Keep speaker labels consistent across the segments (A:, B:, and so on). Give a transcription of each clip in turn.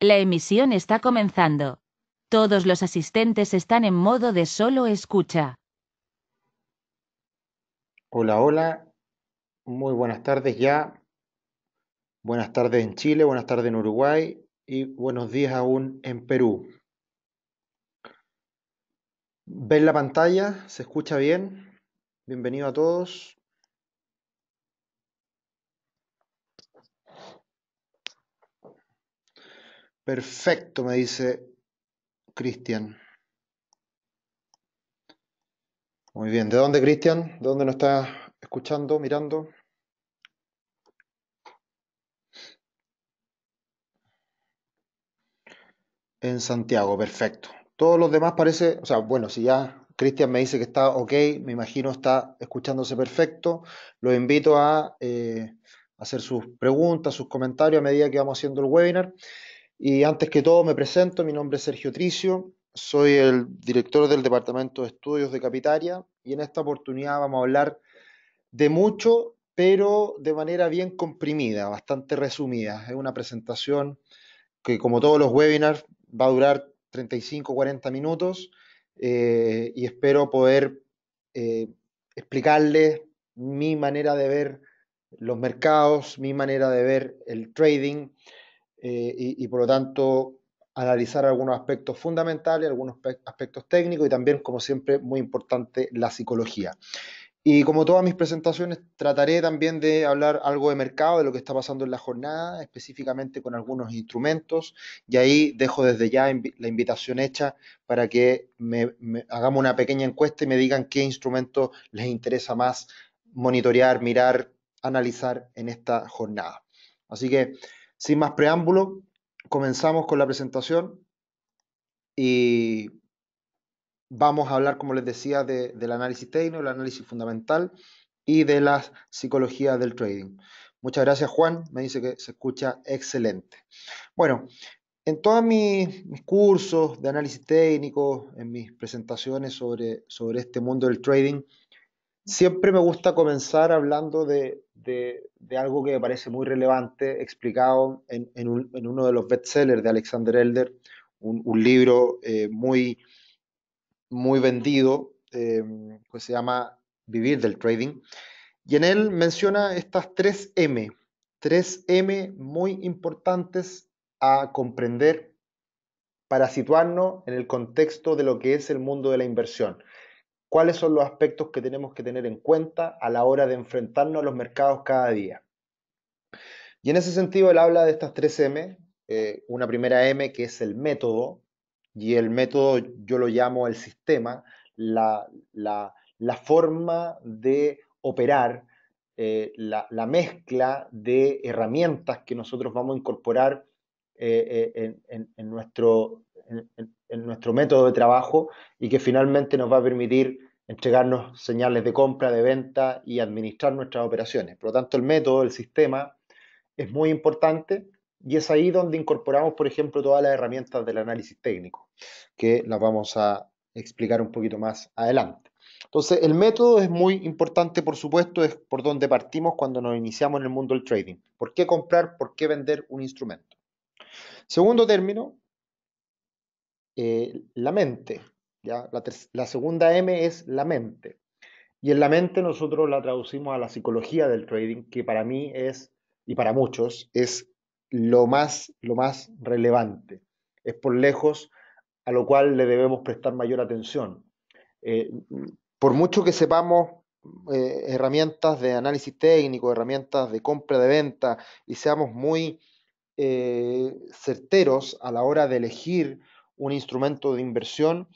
A: La emisión está comenzando. Todos los asistentes están en modo de solo escucha. Hola, hola. Muy buenas tardes ya. Buenas tardes en Chile, buenas tardes en Uruguay y buenos días aún en Perú. ¿Ven la pantalla? ¿Se escucha bien? Bienvenido a todos. Perfecto, me dice Cristian. Muy bien, ¿de dónde Cristian? ¿De dónde nos está escuchando, mirando? En Santiago, perfecto. Todos los demás parece, o sea, bueno, si ya Cristian me dice que está ok, me imagino está escuchándose perfecto. Los invito a eh, hacer sus preguntas, sus comentarios a medida que vamos haciendo el webinar. Y antes que todo me presento, mi nombre es Sergio Tricio, soy el director del Departamento de Estudios de Capitaria y en esta oportunidad vamos a hablar de mucho, pero de manera bien comprimida, bastante resumida. Es una presentación que como todos los webinars va a durar 35-40 minutos eh, y espero poder eh, explicarles mi manera de ver los mercados, mi manera de ver el trading, eh, y, por lo tanto analizar algunos aspectos fundamentales, algunos aspectos técnicos y también, como siempre, muy importante, la psicología. Y como todas mis presentaciones, trataré también de hablar algo de mercado, de lo que está pasando en la jornada, específicamente con algunos instrumentos. Y ahí dejo desde ya la invitación hecha para que hagamos una pequeña encuesta y me digan qué instrumento les interesa más monitorear, mirar, analizar en esta jornada. Así que sin más preámbulo, comenzamos con la presentación y vamos a hablar, como les decía, del análisis técnico, el análisis fundamental y de la psicología del trading. Muchas gracias Juan, me dice que se escucha excelente. Bueno, en todos mis, mis cursos de análisis técnico, en mis presentaciones sobre, sobre este mundo del trading, siempre me gusta comenzar hablando de, de, algo que me parece muy relevante, explicado en, uno de los bestsellers de Alexander Elder, un, libro eh, muy, muy vendido, em, que se llama Vivir del Trading. Y en él menciona estas tres M, tres M muy importantes a comprender para situarnos en el contexto de lo que es el mundo de la inversión cuáles son los aspectos que tenemos que tener en cuenta a la hora de enfrentarnos a los mercados cada día. Y en ese sentido, él habla de estas tres M, eh, una primera M que es el método, y el método yo lo llamo el sistema, la, forma de operar, eh, la, mezcla de herramientas que nosotros vamos a incorporar eh, en, en, nuestro en, nuestro método de trabajo y que finalmente nos va a permitir entregarnos señales de compra, de venta y administrar nuestras operaciones. Por lo tanto, el método, el sistema es muy importante y es ahí donde incorporamos, por ejemplo, todas las herramientas del análisis técnico, que las vamos a explicar un poquito más adelante. Entonces, el método es muy importante, por supuesto, es por donde partimos cuando nos iniciamos en el mundo del trading. ¿Por qué comprar? ¿Por qué vender un instrumento? Segundo término, eh, la mente. ¿ya? La, segunda M es la mente. Y en la mente nosotros la traducimos a la psicología del trading, que para mí es, y para muchos, es lo más, lo más relevante. Es por lejos a lo cual le debemos prestar mayor atención. Eh, por mucho que sepamos eh, herramientas de análisis técnico, herramientas de compra de venta y seamos muy certeros a la hora de elegir un instrumento de inversión,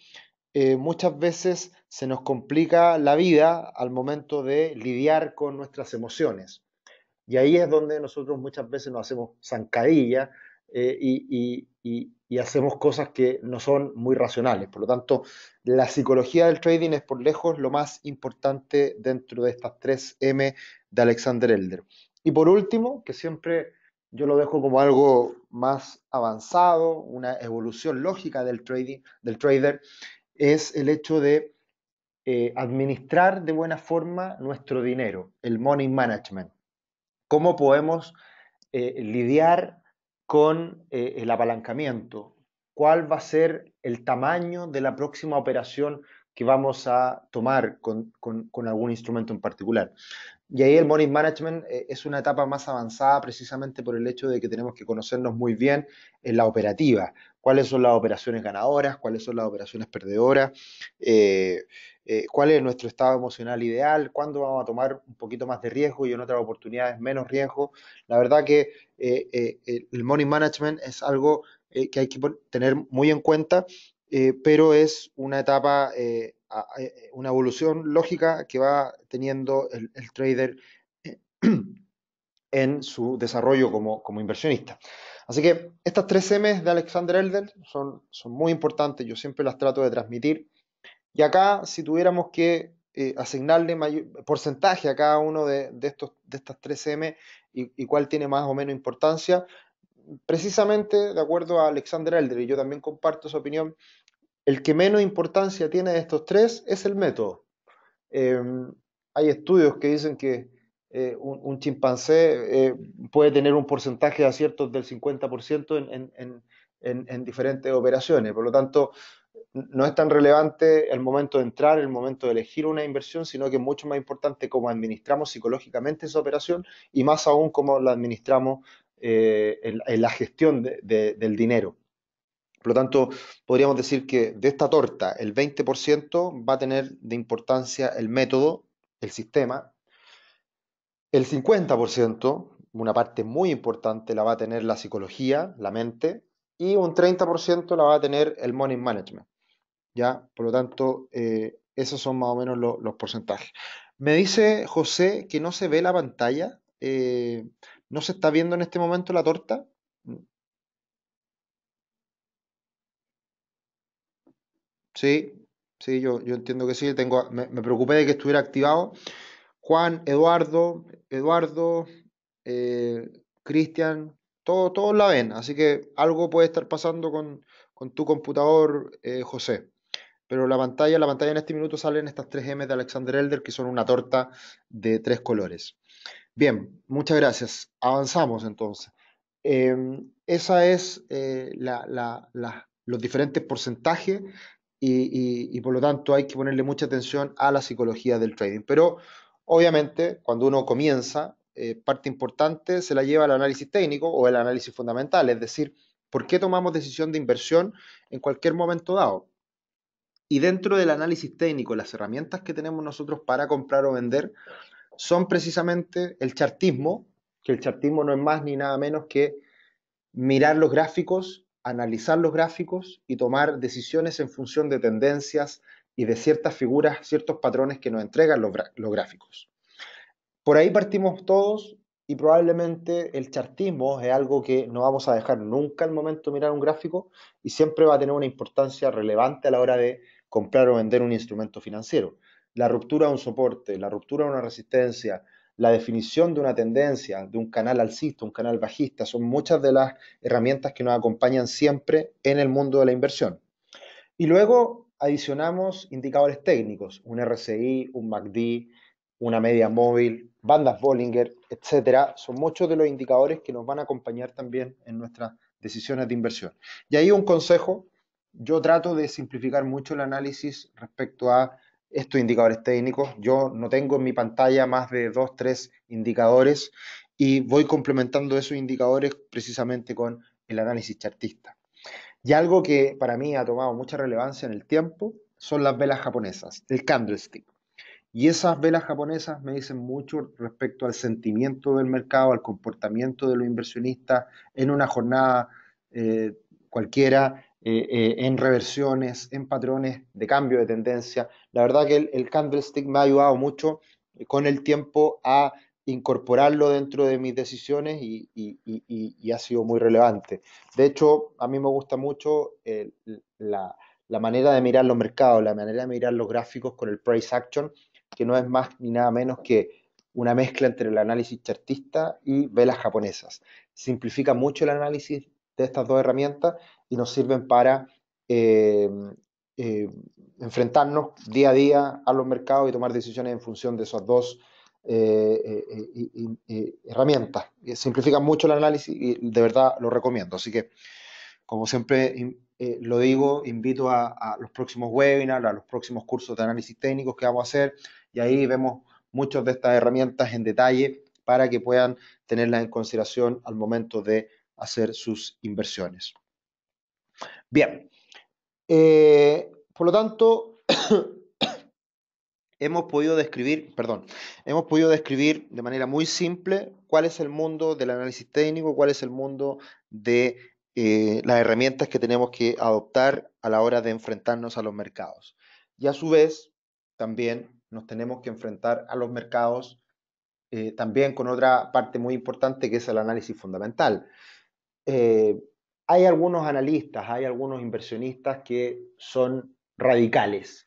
A: eh, muchas veces se nos complica la vida al momento de lidiar con nuestras emociones. Y ahí es donde nosotros muchas veces nos hacemos zancadilla eh, y, y, hacemos cosas que no son muy racionales. Por lo tanto, la psicología del trading es por lejos lo más importante dentro de estas tres M de Alexander Elder. Y por último, que siempre yo lo dejo como algo más avanzado, una evolución lógica del, del trader, es el hecho de eh, administrar de buena forma nuestro dinero, el money management. ¿Cómo podemos eh, lidiar con eh, el apalancamiento? ¿Cuál va a ser el tamaño de la próxima operación que vamos a tomar con algún instrumento en particular? Y ahí el money management eh, es una etapa más avanzada precisamente por el hecho de que tenemos que conocernos muy bien en la operativa, cuáles son las operaciones ganadoras, cuáles son las operaciones perdedoras, eh, eh, cuál es nuestro estado emocional ideal, cuándo vamos a tomar un poquito más de riesgo y en otras oportunidades menos riesgo. La verdad que el money management es algo que hay que tener muy en cuenta, pero es una etapa eh, una evolución lógica que va teniendo el, trader eh, en su desarrollo como, como, inversionista. Así que estas tres m de Alexander Elder son, son muy importantes, yo siempre las trato de transmitir. Y acá, si tuviéramos que eh, asignarle porcentaje a cada uno de, estos, de estas tres M y, cuál tiene más o menos importancia. Precisamente de acuerdo a Alexander Elder, y yo también comparto su opinión, el que menos importancia tiene de estos tres es el método. Em, hay estudios que dicen que eh, un, chimpancé eh, puede tener un porcentaje de aciertos del 50% en, diferentes operaciones. Por lo tanto, no es tan relevante el momento de entrar, el momento de elegir una inversión, sino que es mucho más importante cómo administramos psicológicamente esa operación y más aún cómo la administramos eh, en, la gestión del dinero. Por lo tanto, podríamos decir que de esta torta el 20% va a tener de importancia el método, el sistema. El 50%, una parte muy importante, la va a tener la psicología, la mente, y un 30% la va a tener el money management. ¿ya? Por lo tanto, eh, esos son más o menos los porcentajes. Me dice José que no se ve la pantalla, eh, no se está viendo en este momento la torta. Sí, sí, yo, yo entiendo que sí. Tengo, me, preocupé de que estuviera activado. Juan, Eduardo, Eduardo, eh, Cristian, todos la ven. Así que algo puede estar pasando con, con tu computador, eh, José. Pero la pantalla, la pantalla en este minuto salen estas tres M de Alexander Elder, que son una torta de tres colores. Bien, muchas gracias. Avanzamos entonces. Em, esa es eh, la, los diferentes porcentajes y, por lo tanto hay que ponerle mucha atención a la psicología del trading. Pero obviamente cuando uno comienza, eh, parte importante se la lleva al análisis técnico o el análisis fundamental, es decir, por qué tomamos decisión de inversión en cualquier momento dado. Y dentro del análisis técnico, las herramientas que tenemos nosotros para comprar o vender son precisamente el chartismo, que el chartismo no es más ni nada menos que mirar los gráficos analizar los gráficos y tomar decisiones en función de tendencias y de ciertas figuras, ciertos patrones que nos entregan los, gráficos. Por ahí partimos todos y probablemente el chartismo es algo que no vamos a dejar nunca al momento de mirar un gráfico y siempre va a tener una importancia relevante a la hora de comprar o vender un instrumento financiero. La ruptura de un soporte, la ruptura de una resistencia, la definición de una tendencia, de un canal alcista, un canal bajista, son muchas de las herramientas que nos acompañan siempre en el mundo de la inversión. Y luego adicionamos indicadores técnicos, un RCI un MACD, una media móvil, bandas Bollinger, etcétera. Son muchos de los indicadores que nos van a acompañar también en nuestras decisiones de inversión. Y ahí un consejo, yo trato de simplificar mucho el análisis respecto a estos indicadores técnicos. Yo no tengo en mi pantalla más de dos, tres indicadores y voy complementando esos indicadores precisamente con el análisis chartista. Y algo que para mí ha tomado mucha relevancia en el tiempo son las velas japonesas, el candlestick. Y esas velas japonesas me dicen mucho respecto al sentimiento del mercado, al comportamiento de los inversionistas en una jornada eh, cualquiera, eh, eh, en reversiones, en patrones de cambio de tendencia. La verdad que el, candlestick me ha ayudado mucho eh, con el tiempo a incorporarlo dentro de mis decisiones y, ha sido muy relevante. De hecho, a mí me gusta mucho la, la, manera de mirar los mercados, la manera de mirar los gráficos con el price action, que no es más ni nada menos que una mezcla entre el análisis chartista y velas japonesas. Simplifica mucho el análisis de estas dos herramientas y nos sirven para eh, eh, enfrentarnos día a día a los mercados y tomar decisiones en función de esas dos eh, herramientas. Simplifican mucho el análisis y de verdad lo recomiendo. Así que, como siempre lo digo, invito a, a los próximos webinars, a los próximos cursos de análisis técnicos que vamos a hacer y ahí vemos muchas de estas herramientas en detalle para que puedan tenerlas en consideración al momento de hacer sus inversiones. Bien, eh, por lo tanto, hemos podido describir, perdón, hemos podido describir de manera muy simple cuál es el mundo del análisis técnico, cuál es el mundo de eh, las herramientas que tenemos que adoptar a la hora de enfrentarnos a los mercados. Y a su vez, también nos tenemos que enfrentar a los mercados eh, también con otra parte muy importante que es el análisis fundamental hay algunos analistas, hay algunos inversionistas que son radicales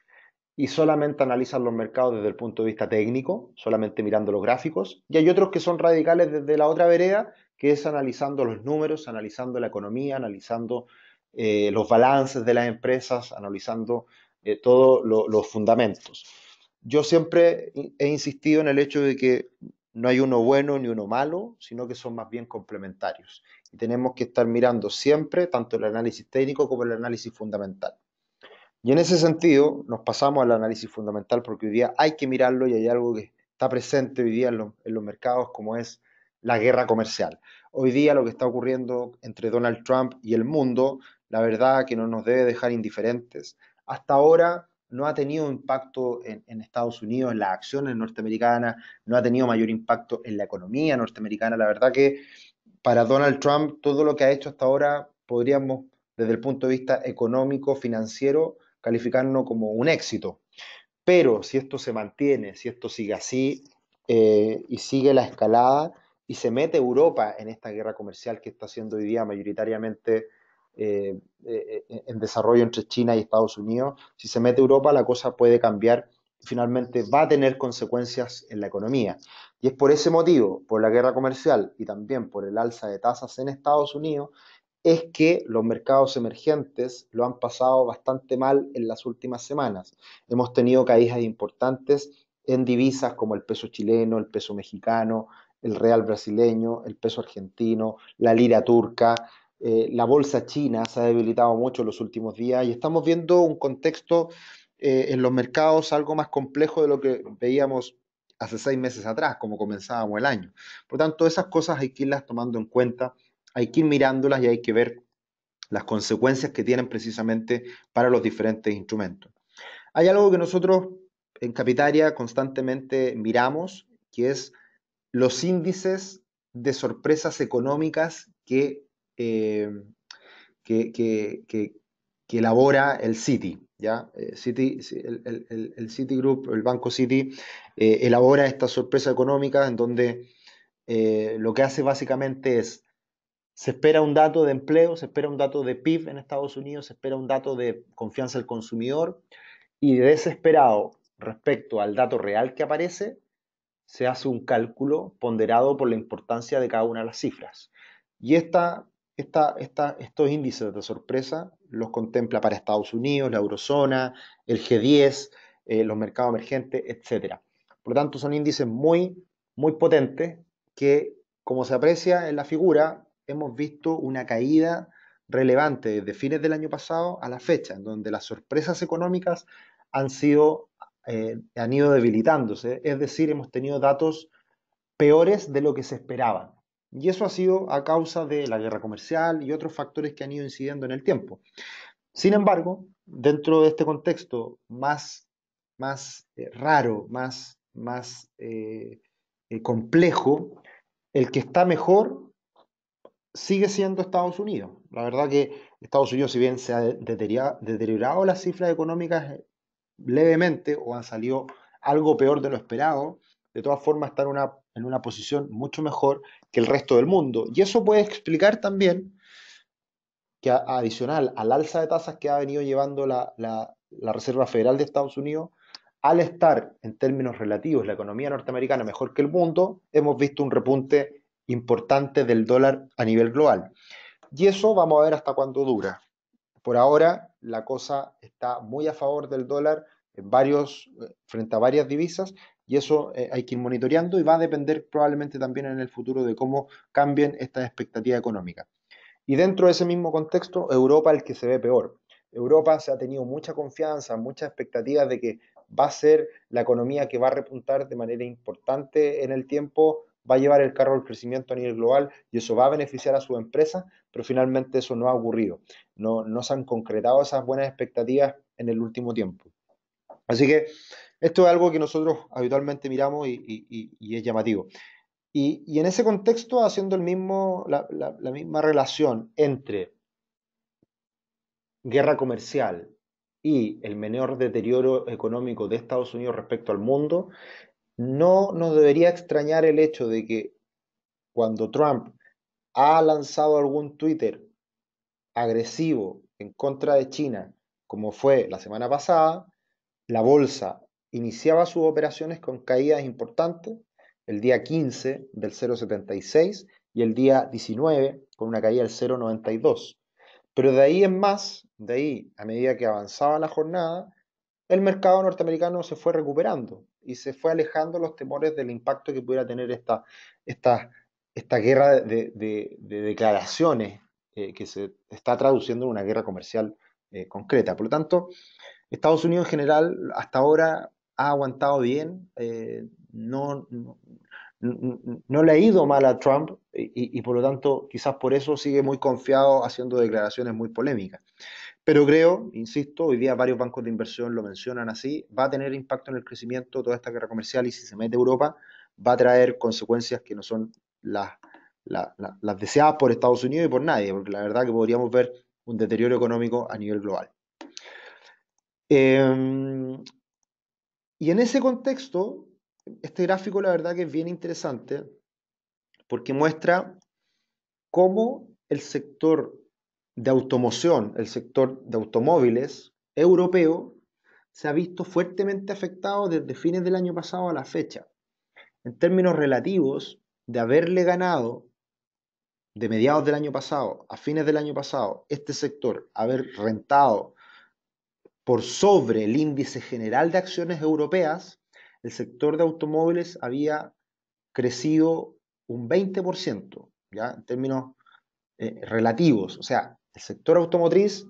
A: y solamente analizan los mercados desde el punto de vista técnico, solamente mirando los gráficos, y hay otros que son radicales desde la otra vereda, que es analizando los números, analizando la economía, analizando eh, los balances de las empresas, analizando eh, todos los fundamentos. Yo siempre he insistido en el hecho de que no hay uno bueno ni uno malo, sino que son más bien complementarios tenemos que estar mirando siempre tanto el análisis técnico como el análisis fundamental. Y en ese sentido nos pasamos al análisis fundamental porque hoy día hay que mirarlo y hay algo que está presente hoy día en los, mercados como es la guerra comercial. Hoy día lo que está ocurriendo entre Donald Trump y el mundo, la verdad que no nos debe dejar indiferentes. Hasta ahora no ha tenido impacto en, Estados Unidos, en las acciones norteamericanas, no ha tenido mayor impacto en la economía norteamericana. La verdad que para Donald Trump todo lo que ha hecho hasta ahora podríamos, desde el punto de vista económico, financiero, calificarlo como un éxito. Pero si esto se mantiene, si esto sigue así eh, y sigue la escalada y se mete Europa en esta guerra comercial que está haciendo hoy día mayoritariamente eh, eh, en desarrollo entre China y Estados Unidos, si se mete Europa la cosa puede cambiar finalmente va a tener consecuencias en la economía. Y es por ese motivo, por la guerra comercial y también por el alza de tasas en Estados Unidos, es que los mercados emergentes lo han pasado bastante mal en las últimas semanas. Hemos tenido caídas importantes en divisas como el peso chileno, el peso mexicano, el real brasileño, el peso argentino, la lira turca, eh, la bolsa china se ha debilitado mucho en los últimos días y estamos viendo un contexto eh, en los mercados algo más complejo de lo que veíamos hace seis meses atrás, como comenzábamos el año. Por tanto, esas cosas hay que irlas tomando en cuenta, hay que ir mirándolas y hay que ver las consecuencias que tienen precisamente para los diferentes instrumentos. Hay algo que nosotros en Capitaria constantemente miramos, que es los índices de sorpresas económicas que, eh, que, que elabora el City. Eh, el, el, Citigroup, el Banco Citi, eh, elabora esta sorpresa económica en donde eh, lo que hace básicamente es, se espera un dato de empleo, se espera un dato de PIB en Estados Unidos, se espera un dato de confianza del consumidor y desesperado respecto al dato real que aparece, se hace un cálculo ponderado por la importancia de cada una de las cifras. Y esta estos índices de sorpresa los contempla para Estados Unidos, la eurozona, el G10, eh, los mercados emergentes, etc. Por lo tanto, son índices muy, muy potentes que, como se aprecia en la figura, hemos visto una caída relevante desde fines del año pasado a la fecha, en donde las sorpresas económicas han, sido, eh, han ido debilitándose. Es decir, hemos tenido datos peores de lo que se esperaban. Y eso ha sido a causa de la guerra comercial y otros factores que han ido incidiendo en el tiempo. Sin embargo, dentro de este contexto más, más eh, raro, más, más eh, eh, complejo, el que está mejor sigue siendo Estados Unidos. La verdad que Estados Unidos, si bien se ha deteriorado las cifras económicas levemente o han salido algo peor de lo esperado, de todas formas está en una en una posición mucho mejor que el resto del mundo. Y eso puede explicar también que adicional al alza de tasas que ha venido llevando la, la Reserva Federal de Estados Unidos, al estar en términos relativos la economía norteamericana mejor que el mundo, hemos visto un repunte importante del dólar a nivel global. Y eso vamos a ver hasta cuándo dura. Por ahora la cosa está muy a favor del dólar en varios, eh, frente a varias divisas, y eso eh, hay que ir monitoreando y va a depender probablemente también en el futuro de cómo cambien estas expectativas económicas. Y dentro de ese mismo contexto, Europa es el que se ve peor. Europa se ha tenido mucha confianza, muchas expectativas de que va a ser la economía que va a repuntar de manera importante en el tiempo, va a llevar el carro al crecimiento a nivel global y eso va a beneficiar a su empresa pero finalmente eso no ha ocurrido. No, no se han concretado esas buenas expectativas en el último tiempo. Así que esto es algo que nosotros habitualmente miramos y, es llamativo. Y, en ese contexto, haciendo el mismo, la misma relación entre guerra comercial y el menor deterioro económico de Estados Unidos respecto al mundo, no nos debería extrañar el hecho de que cuando Trump ha lanzado algún Twitter agresivo en contra de China, como fue la semana pasada, la bolsa iniciaba sus operaciones con caídas importantes el día 15 del 0,76 y el día 19 con una caída del 0,92. Pero de ahí en más, de ahí a medida que avanzaba la jornada, el mercado norteamericano se fue recuperando y se fue alejando los temores del impacto que pudiera tener esta, esta, esta guerra de, declaraciones eh, que se está traduciendo en una guerra comercial eh, concreta. Por lo tanto, Estados Unidos en general hasta ahora ha aguantado bien, eh, no, no, le ha ido mal a Trump y, por lo tanto quizás por eso sigue muy confiado haciendo declaraciones muy polémicas. Pero creo, insisto, hoy día varios bancos de inversión lo mencionan así, va a tener impacto en el crecimiento toda esta guerra comercial y si se mete Europa va a traer consecuencias que no son las, las, deseadas por Estados Unidos y por nadie, porque la verdad que podríamos ver un deterioro económico a nivel global. Em, y en ese contexto, este gráfico la verdad que es bien interesante porque muestra cómo el sector de automoción, el sector de automóviles europeo, se ha visto fuertemente afectado desde fines del año pasado a la fecha. En términos relativos, de haberle ganado de mediados del año pasado a fines del año pasado, este sector haber rentado por sobre el índice general de acciones europeas, el sector de automóviles había crecido un 20%, ¿ya? en términos eh, relativos. O sea, el sector automotriz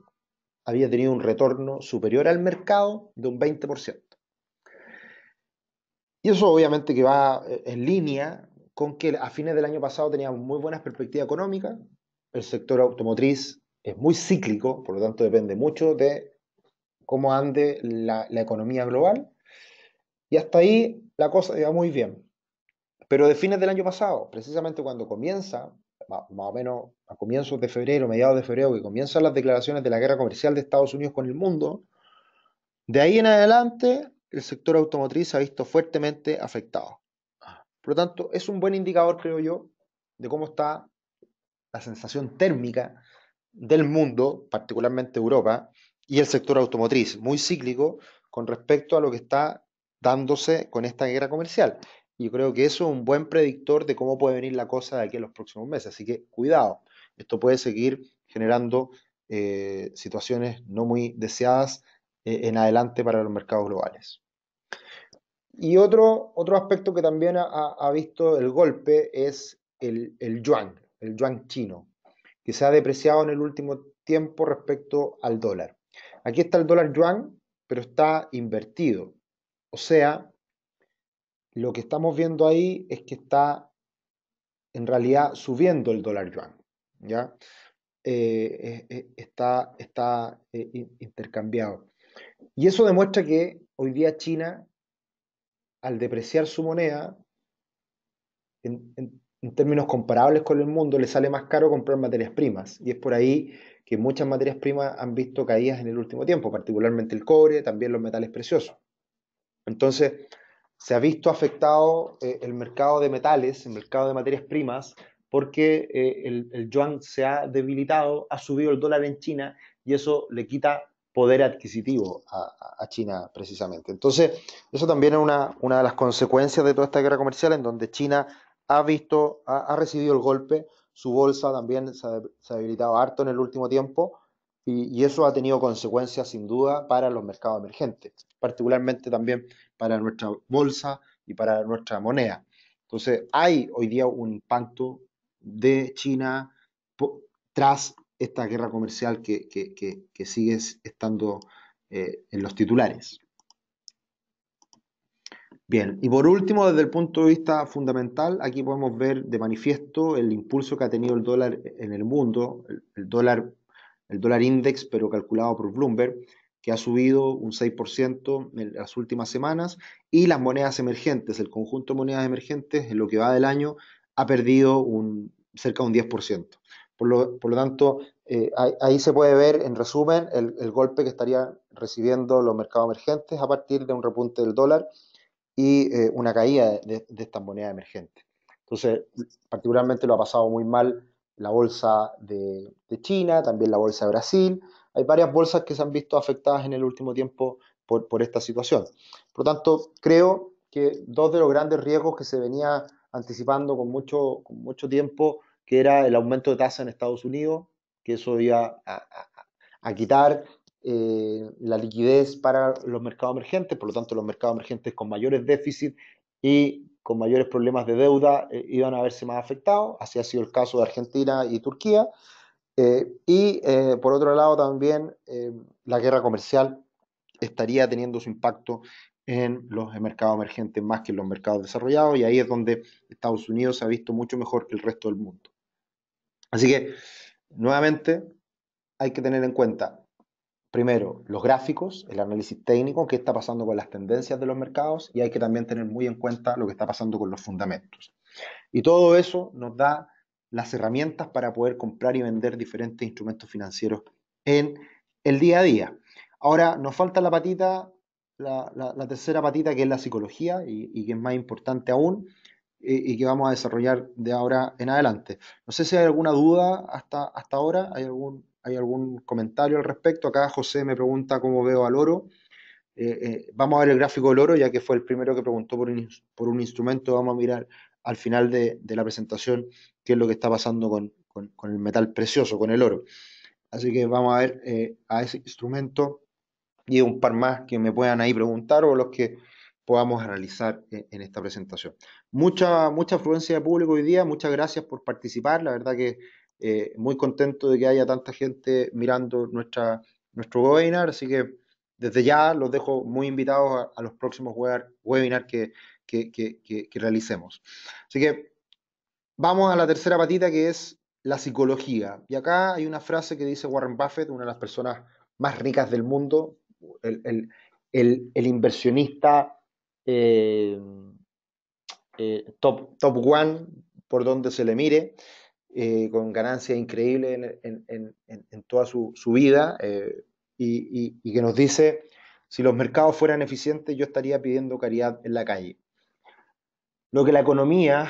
A: había tenido un retorno superior al mercado de un 20%. Y eso obviamente que va eh, en línea con que a fines del año pasado teníamos muy buenas perspectivas económicas, el sector automotriz es muy cíclico, por lo tanto depende mucho de cómo ande la, economía global. Y hasta ahí la cosa iba muy bien. Pero de fines del año pasado, precisamente cuando comienza, más o menos a comienzos de febrero, mediados de febrero, que comienzan las declaraciones de la guerra comercial de Estados Unidos con el mundo, de ahí en adelante el sector automotriz se ha visto fuertemente afectado. Por lo tanto, es un buen indicador, creo yo, de cómo está la sensación térmica del mundo, particularmente Europa, y el sector automotriz, muy cíclico con respecto a lo que está dándose con esta guerra comercial. Y yo creo que eso es un buen predictor de cómo puede venir la cosa de aquí en los próximos meses. Así que cuidado, esto puede seguir generando eh, situaciones no muy deseadas eh, en adelante para los mercados globales. Y otro, otro aspecto que también ha, visto el golpe es el, el, yuan, el yuan chino, que se ha depreciado en el último tiempo respecto al dólar. Aquí está el dólar yuan, pero está invertido. O sea, lo que estamos viendo ahí es que está en realidad subiendo el dólar yuan. ¿ya? Eh, está está eh, intercambiado. Y eso demuestra que hoy día China, al depreciar su moneda, en términos comparables con el mundo, le sale más caro comprar materias primas. Y es por ahí que muchas materias primas han visto caídas en el último tiempo, particularmente el cobre, también los metales preciosos. Entonces, se ha visto afectado eh, el mercado de metales, el mercado de materias primas, porque eh, el, yuan se ha debilitado, ha subido el dólar en China y eso le quita poder adquisitivo a, China precisamente. Entonces, eso también es una, de las consecuencias de toda esta guerra comercial en donde China ha visto, ha recibido el golpe, su bolsa también se ha, se debilitado harto en el último tiempo y, eso ha tenido consecuencias sin duda para los mercados emergentes, particularmente también para nuestra bolsa y para nuestra moneda. Entonces hay hoy día un impacto de China tras esta guerra comercial que, sigue estando eh, en los titulares. Bien, y por último, desde el punto de vista fundamental, aquí podemos ver de manifiesto el impulso que ha tenido el dólar en el mundo, el, dólar, el dólar index, pero calculado por Bloomberg, que ha subido un 6% en las últimas semanas, y las monedas emergentes, el conjunto de monedas emergentes en lo que va del año ha perdido cerca de un 10%. Por lo, por lo tanto, eh, ahí, se puede ver, en resumen, el, golpe que estaría recibiendo los mercados emergentes a partir de un repunte del dólar y eh, una caída de, de estas monedas emergentes. Entonces, particularmente lo ha pasado muy mal la bolsa de, China, también la bolsa de Brasil. Hay varias bolsas que se han visto afectadas en el último tiempo por, esta situación. Por lo tanto, creo que dos de los grandes riesgos que se venía anticipando con mucho, tiempo, que era el aumento de tasa en Estados Unidos, que eso iba a quitar eh, la liquidez para los mercados emergentes, por lo tanto los mercados emergentes con mayores déficits y con mayores problemas de deuda eh, iban a verse más afectados, así ha sido el caso de Argentina y Turquía. Eh, y por otro lado también la guerra comercial estaría teniendo su impacto en los mercados emergentes más que en los mercados desarrollados y ahí es donde Estados Unidos se ha visto mucho mejor que el resto del mundo. Así que, nuevamente, hay que tener en cuenta primero, los gráficos, el análisis técnico, qué está pasando con las tendencias de los mercados y hay que también tener muy en cuenta lo que está pasando con los fundamentos. Y todo eso nos da las herramientas para poder comprar y vender diferentes instrumentos financieros en el día a día. Ahora, nos falta la patita, la, tercera patita que es la psicología y, que es más importante aún y, y, que vamos a desarrollar de ahora en adelante. No sé si hay alguna duda hasta, hasta ahora, hay algún hay algún comentario al respecto. Acá José me pregunta cómo veo al oro. Eh, eh, vamos a ver el gráfico del oro, ya que fue el primero que preguntó por un, instrumento. Vamos a mirar al final de, la presentación qué es lo que está pasando con, el metal precioso, con el oro. Así que vamos a ver eh, a ese instrumento y un par más que me puedan ahí preguntar o los que podamos analizar en esta presentación. Mucha, mucha afluencia de público hoy día, muchas gracias por participar, la verdad que eh, muy contento de que haya tanta gente mirando nuestra, nuestro webinar, así que desde ya los dejo muy invitados a, los próximos webinars que, que, que, realicemos. Así que vamos a la tercera patita que es la psicología. Y acá hay una frase que dice Warren Buffett, una de las personas más ricas del mundo, el, el, el, inversionista eh, eh, top, top one por donde se le mire. Eh, con ganancias increíbles en, toda su, vida eh, y, que nos dice, si los mercados fueran eficientes yo estaría pidiendo caridad en la calle. Lo que la economía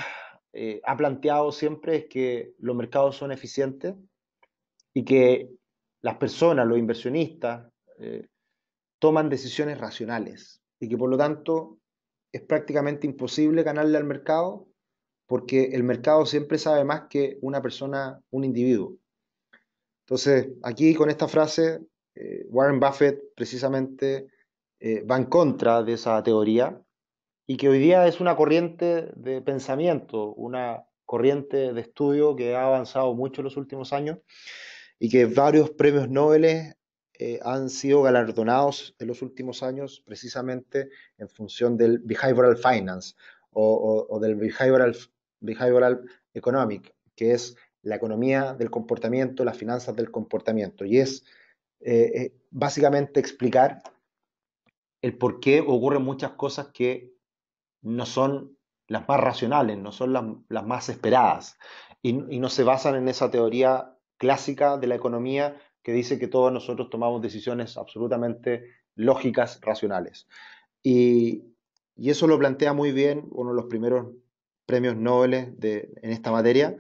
A: eh, ha planteado siempre es que los mercados son eficientes y que las personas, los inversionistas, toman decisiones racionales y que por lo tanto es prácticamente imposible ganarle al mercado porque el mercado siempre sabe más que una persona, un individuo. Entonces, aquí con esta frase, eh, Warren Buffett precisamente eh, va en contra de esa teoría y que hoy día es una corriente de pensamiento, una corriente de estudio que ha avanzado mucho en los últimos años y que varios premios Nobel eh, han sido galardonados en los últimos años precisamente en función del behavioral finance o, o del behavioral Behavioral Economic, que es la economía del comportamiento, las finanzas del comportamiento, y es eh, eh, básicamente explicar el por qué ocurren muchas cosas que no son las más racionales, no son las, más esperadas, y, no se basan en esa teoría clásica de la economía que dice que todos nosotros tomamos decisiones absolutamente lógicas, racionales. y eso lo plantea muy bien uno de los primeros premios Nobel de, en esta materia,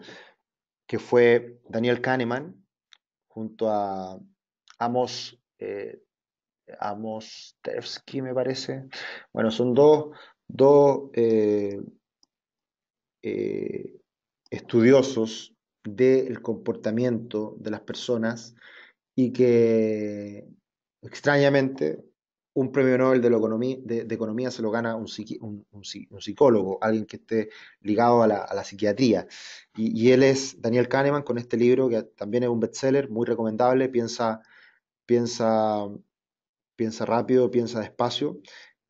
A: que fue Daniel Kahneman, junto a Amos, eh, Amos me parece. Bueno, son dos, eh, eh, estudiosos del comportamiento de las personas y que extrañamente un premio Nobel de, economía, se lo gana un, psicólogo, alguien que esté ligado a la, psiquiatría. Y, él es Daniel Kahneman con este libro que también es un bestseller, muy recomendable, piensa, piensa, piensa rápido, piensa despacio,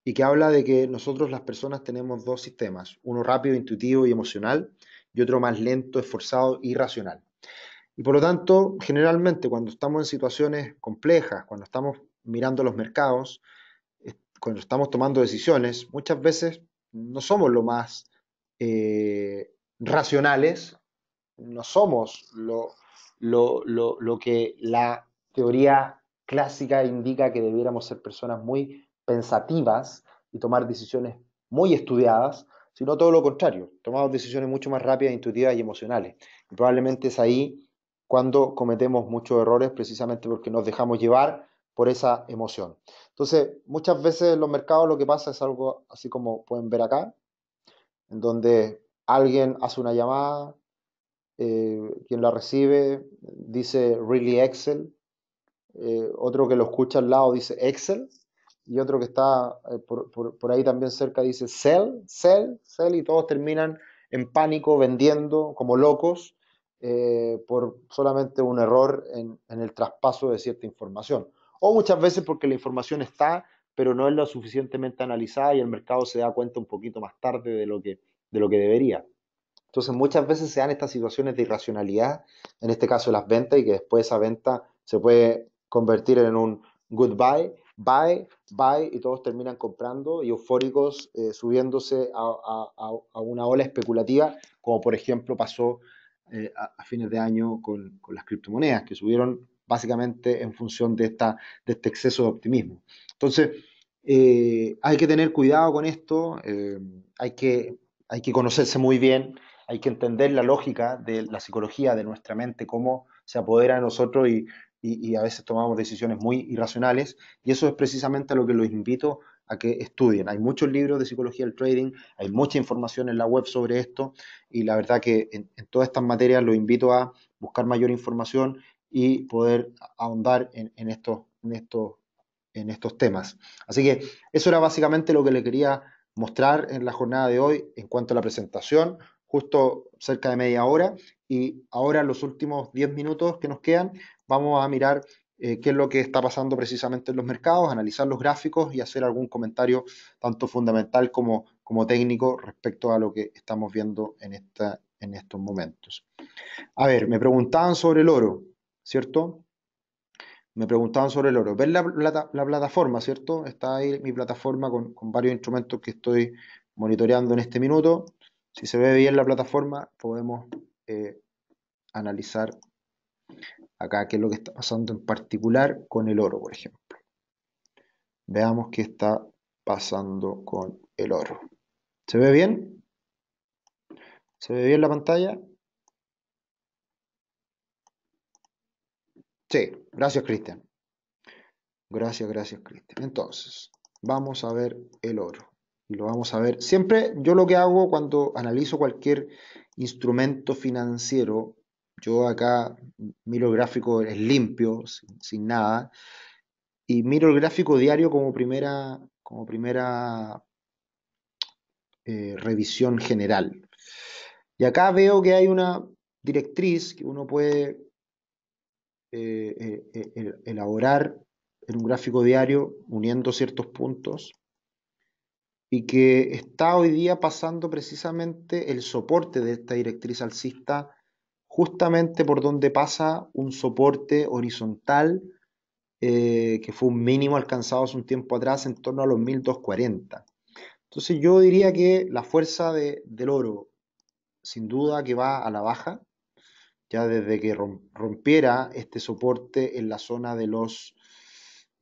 A: y que habla de que nosotros las personas tenemos dos sistemas, uno rápido, intuitivo y emocional, y otro más lento, esforzado y racional. Y por lo tanto, generalmente cuando estamos en situaciones complejas, cuando estamos mirando los mercados, eh, cuando estamos tomando decisiones, muchas veces no somos lo más eh, racionales, no somos lo, lo, que la teoría clásica indica que debiéramos ser personas muy pensativas y tomar decisiones muy estudiadas, sino todo lo contrario, tomamos decisiones mucho más rápidas, intuitivas y emocionales. Y probablemente es ahí cuando cometemos muchos errores, precisamente porque nos dejamos llevar por esa emoción. Entonces, muchas veces en los mercados lo que pasa es algo así como pueden ver acá, en donde alguien hace una llamada, eh, quien la recibe dice really Excel, eh, otro que lo escucha al lado dice Excel, y otro que está eh, por, ahí también cerca dice sell, sell, sell, y todos terminan en pánico vendiendo como locos por solamente un error en el traspaso de cierta información o muchas veces porque la información está, pero no es lo suficientemente analizada y el mercado se da cuenta un poquito más tarde de lo que, de lo que debería. Entonces muchas veces se dan estas situaciones de irracionalidad, en este caso las ventas, y que después esa venta se puede convertir en un goodbye, buy, buy, y todos terminan comprando y eufóricos eh, subiéndose a, una ola especulativa, como por ejemplo pasó eh, a, fines de año con, con las criptomonedas, que subieron básicamente en función de, esta, de este exceso de optimismo. Entonces, eh, hay que tener cuidado con esto, eh, hay, que, hay que conocerse muy bien, hay que entender la lógica de la psicología de nuestra mente, cómo se apodera de nosotros y, a veces tomamos decisiones muy irracionales, y eso es precisamente a lo que los invito a que estudien. Hay muchos libros de psicología del trading, hay mucha información en la web sobre esto y la verdad que en, en todas estas materias los invito a buscar mayor información y poder ahondar en, estos, temas. Así que eso era básicamente lo que le quería mostrar en la jornada de hoy en cuanto a la presentación, justo cerca de media hora. Y ahora, los últimos 10 minutos que nos quedan, vamos a mirar eh, qué es lo que está pasando precisamente en los mercados, analizar los gráficos y hacer algún comentario tanto fundamental como, técnico respecto a lo que estamos viendo en, en estos momentos. A ver, me preguntaban sobre el oro. ¿cierto? Me preguntaban sobre el oro. ¿Ven la, plataforma, cierto? Está ahí mi plataforma con, varios instrumentos que estoy monitoreando en este minuto. Si se ve bien la plataforma, podemos eh, analizar acá qué es lo que está pasando en particular con el oro, por ejemplo. Veamos qué está pasando con el oro. ¿Se ve bien? ¿Se ve bien la pantalla? Sí, gracias Cristian. Gracias, gracias Cristian. Entonces, vamos a ver el oro. Y lo vamos a ver. Siempre yo lo que hago cuando analizo cualquier instrumento financiero, yo acá miro el gráfico es limpio, sin, nada, y miro el gráfico diario como primera, como primera eh, revisión general. Y acá veo que hay una directriz que uno puede eh, eh, eh, elaborar en un gráfico diario uniendo ciertos puntos y que está hoy día pasando precisamente el soporte de esta directriz alcista justamente por donde pasa un soporte horizontal que fue un mínimo alcanzado hace un tiempo atrás en torno a los 1240. Entonces yo diría que la fuerza del oro sin duda que va a la baja, ya desde que rompiera este soporte en la zona de los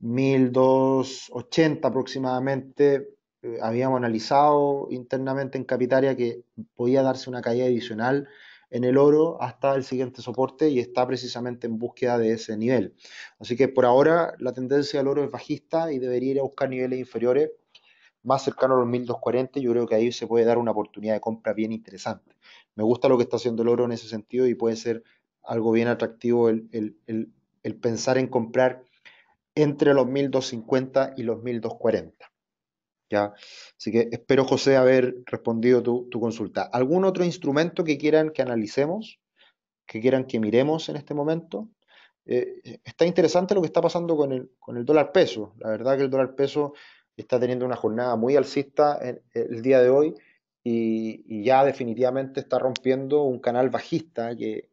A: 1280 aproximadamente, eh, habíamos analizado internamente en Capitaria que podía darse una caída adicional en el oro hasta el siguiente soporte y está precisamente en búsqueda de ese nivel. Así que por ahora la tendencia del oro es bajista y debería ir a buscar niveles inferiores más cercanos a los 1240. Yo creo que ahí se puede dar una oportunidad de compra bien interesante me gusta lo que está haciendo el oro en ese sentido y puede ser algo bien atractivo el, pensar en comprar entre los 1250 y los 1240. ¿ya? Así que espero, José, haber respondido tu, consulta. ¿Algún otro instrumento que quieran que analicemos, que quieran que miremos en este momento? Eh, está interesante lo que está pasando con el, con el dólar peso. La verdad que el dólar peso está teniendo una jornada muy alcista en, el día de hoy y, ya definitivamente está rompiendo un canal bajista que,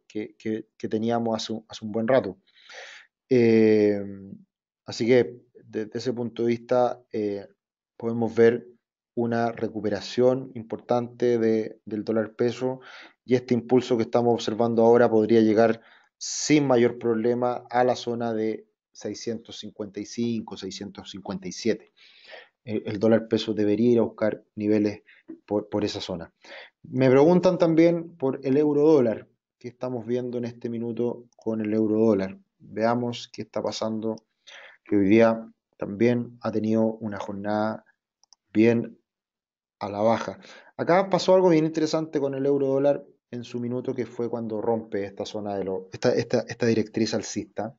A: teníamos hace un, buen rato. Eh, así que desde ese punto de vista eh, podemos ver una recuperación importante del dólar peso y este impulso que estamos observando ahora podría llegar sin mayor problema a la zona de 655, 657. Eh, el dólar peso debería ir a buscar niveles por, esa zona. Me preguntan también por el euro dólar. ¿Qué estamos viendo en este minuto con el euro dólar? Veamos qué está pasando, que hoy día también ha tenido una jornada bien a la baja. Acá pasó algo bien interesante con el euro dólar en su minuto, que fue cuando rompe esta zona de lo, esta directriz alcista.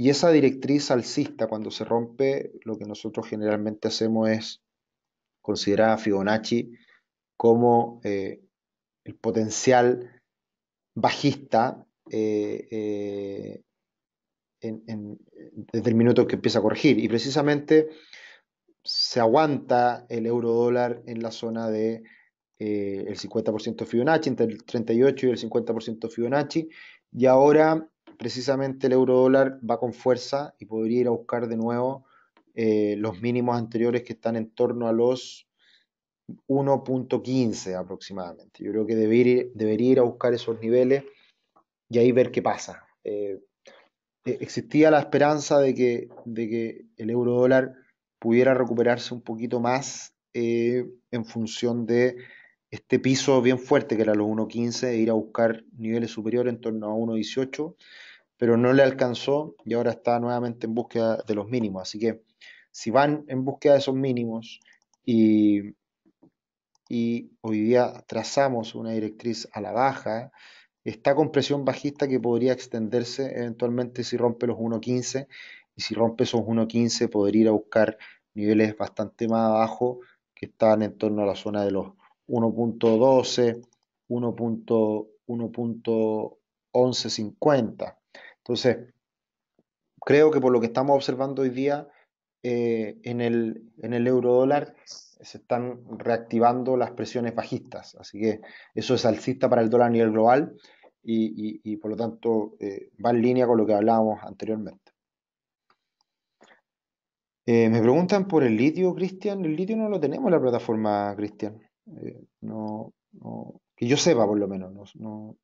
A: Y esa directriz alcista, cuando se rompe, lo que nosotros generalmente hacemos es a Fibonacci como eh, el potencial bajista eh, eh, desde el minuto que empieza a corregir. Y precisamente se aguanta el euro dólar en la zona de el 50% Fibonacci, entre el 38 y el 50% Fibonacci, y ahora precisamente el euro dólar va con fuerza y podría ir a buscar de nuevo eh, los mínimos anteriores que están en torno a los 1.15 aproximadamente. Yo creo que debería ir, ir a buscar esos niveles y ahí ver qué pasa. Eh, eh, existía la esperanza de que, de que el euro dólar pudiera recuperarse un poquito más en función de este piso bien fuerte que era los 1.15 e ir a buscar niveles superiores en torno a 1.18, pero no le alcanzó y ahora está nuevamente en búsqueda de los mínimos. Así que si van en búsqueda de esos mínimos y, hoy día trazamos una directriz a la baja, está con presión bajista que podría extenderse eventualmente si rompe los 1.15 y si rompe esos 1.15 podría ir a buscar niveles bastante más abajo que están en torno a la zona de los 1.12, 1.1150. Entonces, creo que por lo que estamos observando hoy día, eh, en el, en euro dólar se están reactivando las presiones bajistas, así que eso es alcista para el dólar a nivel global y, por lo tanto eh, va en línea con lo que hablábamos anteriormente. Eh, me preguntan por el litio, Cristian. El litio no lo tenemos en la plataforma, Cristian. no, que yo sepa, por lo menos. No,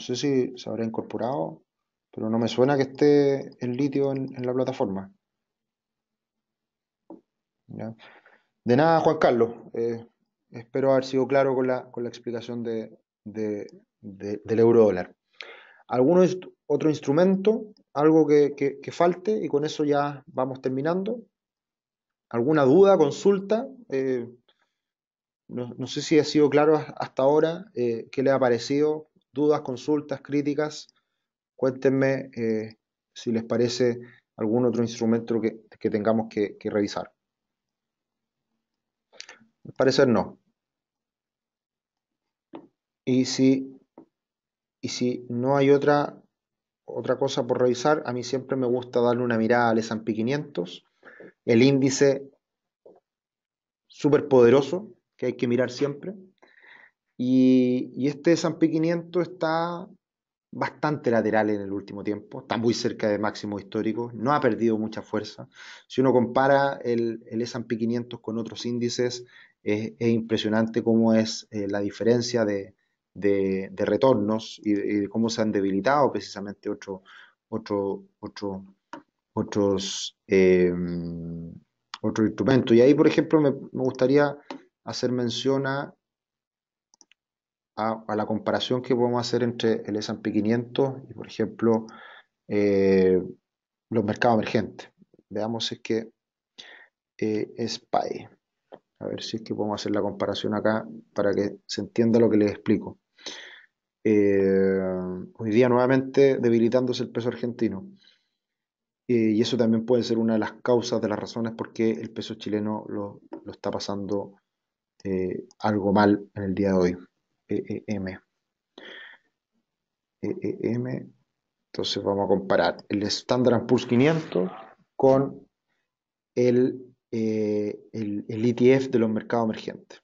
A: sé si se habrá incorporado, pero no me suena que esté el litio en la plataforma. De nada, Juan Carlos. Eh, espero haber sido claro con la, con la explicación de, del euro dólar. ¿Algún otro instrumento? ¿Algo que, falte? Y con eso ya vamos terminando. ¿Alguna duda, consulta? Eh, no, sé si ha sido claro hasta ahora eh, qué le ha parecido. Dudas, consultas, críticas. Cuéntenme si les parece algún otro instrumento que tengamos que revisar. Al parecer no. Y si, y si no hay otra, otra cosa por revisar, a mí siempre me gusta darle una mirada al S&P 500, el índice súper poderoso que hay que mirar siempre. Y, este S&P 500 está bastante lateral en el último tiempo, está muy cerca de máximo histórico. no ha perdido mucha fuerza. Si uno compara el, el S&P 500 con otros índices, es, impresionante cómo es eh, la diferencia de, retornos y, cómo se han debilitado precisamente otro, otro, otros, em, instrumentos. Y ahí, por ejemplo, me, gustaría hacer mención a, la comparación que podemos hacer entre el S&P 500 y, por ejemplo, eh, los mercados emergentes. Veamos si es que eh, es a ver si es que podemos hacer la comparación acá para que se entienda lo que les explico. Eh, hoy día nuevamente debilitándose el peso argentino. Eh, y eso también puede ser una de las causas, de las razones por qué el peso chileno lo, está pasando eh, algo mal en el día de hoy. EEM. EEM. Entonces vamos a comparar el Standard Poor's 500 con el eh, el, ETF e de los mercados emergentes.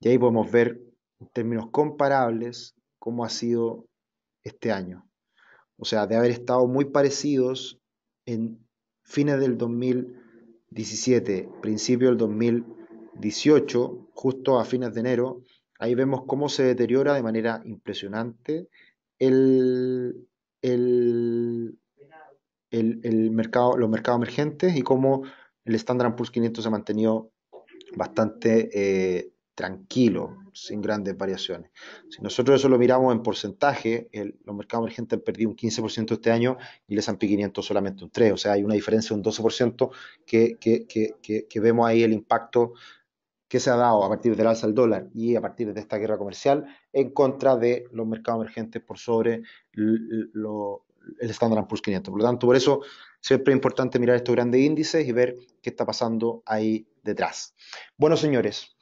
A: Y ahí podemos ver en términos comparables cómo ha sido este año. O sea, de haber estado muy parecidos en fines del 2017, principio del 2018, justo a fines de enero, ahí vemos cómo se deteriora de manera impresionante mercado, los mercados emergentes y cómo el Standard Poor's 500 se ha mantenido bastante eh, tranquilo, sin grandes variaciones. Si nosotros eso lo miramos en porcentaje, los mercados emergentes han perdido un 15% este año y el S&P 500 solamente un 3%, o sea, hay una diferencia de un 12% que, vemos ahí el impacto que se ha dado a partir del alza del dólar y a partir de esta guerra comercial en contra de los mercados emergentes por sobre el Standard Poor's 500. Por lo tanto, por eso Siempre es importante mirar estos grandes índices y ver qué está pasando ahí detrás. Bueno, señores,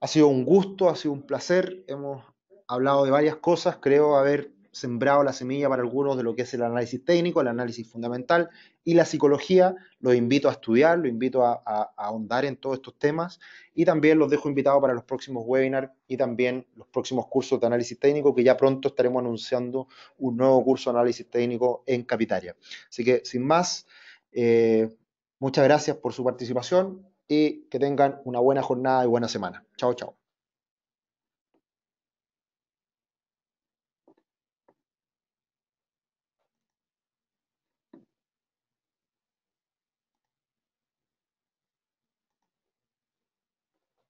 A: ha sido un gusto, ha sido un placer. Hemos hablado de varias cosas, creo haber sembrado la semilla para algunos de lo que es el análisis técnico, el análisis fundamental y la psicología. Los invito a estudiar, los invito a, ahondar en todos estos temas y también los dejo invitados para los próximos webinars y también los próximos cursos de análisis técnico, que ya pronto estaremos anunciando un nuevo curso de análisis técnico en Capitaria. Así que, sin más, eh, muchas gracias por su participación y que tengan una buena jornada y buena semana. Chao, chao.